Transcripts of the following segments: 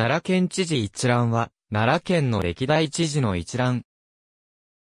奈良県知事一覧は、奈良県の歴代知事の一覧。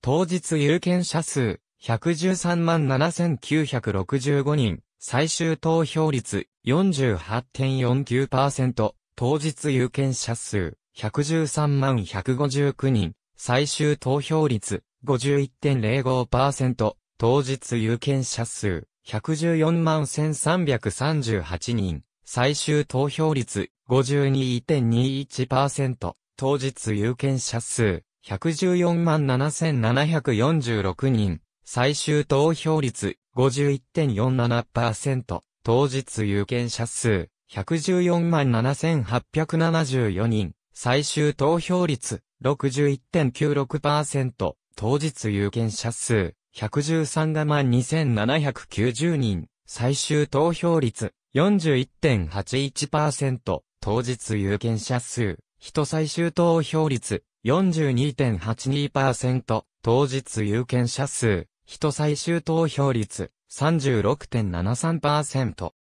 当日有権者数、113万7965人、最終投票率48.49%、当日有権者数、113万159人、最終投票率51.05%、当日有権者数、114万1338人、最終投票率52.21%、当日有権者数114万7746人、最終投票率51.47%、当日有権者数114万7874人、最終投票率61.96%、当日有権者数113万2790人、最終投票率41.81%、当日有権者数、人最終投票率、42.82%、当日有権者数、人最終投票率、36.73%。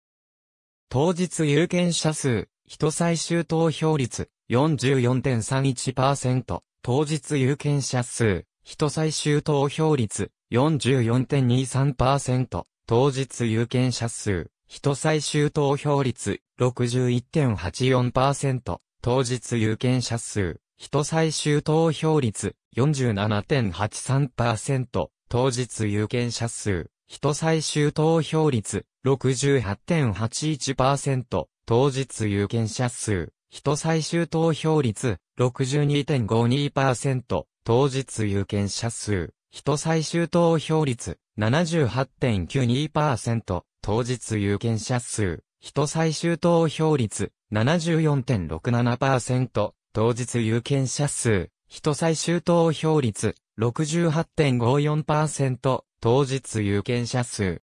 当日有権者数、人最終投票率、44.31%、当日有権者数、人最終投票率、44.23%、当日有権者数、人最終投票率61.84%、当日有権者数、人最終投票率47.83%、当日有権者数、人最終投票率68.81%、当日有権者数、人最終投票率62.52%、当日有権者数、人最終投票率78.92%、当日有権者数、人最終投票率74.67%、当日有権者数、人最終投票率68.54%、当日有権者数。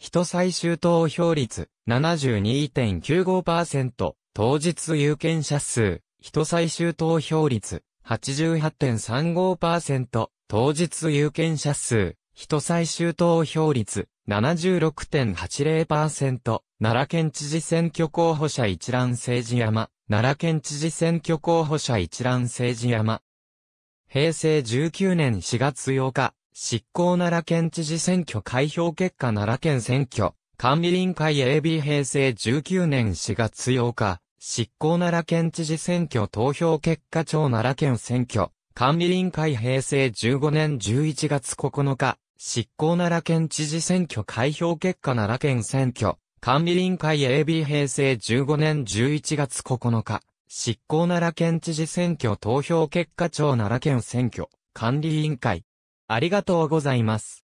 人最終投票率72.95%、当日有権者数、人最終投票率88.35%、当日有権者数、人最終投票率76.80%、奈良県知事選挙候補者一覧政治山、奈良県知事選挙候補者一覧政治山。平成19年4月8日、執行奈良県知事選挙開票結果奈良県選挙、管理委員会 AB 平成19年4月8日、執行奈良県知事選挙投票結果庁奈良県選挙、管理委員会平成15年11月9日、執行奈良県知事選挙開票結果奈良県選挙、管理委員会 AB 平成15年11月9日、執行奈良県知事選挙投票結果庁奈良県選挙、管理委員会。ありがとうございます。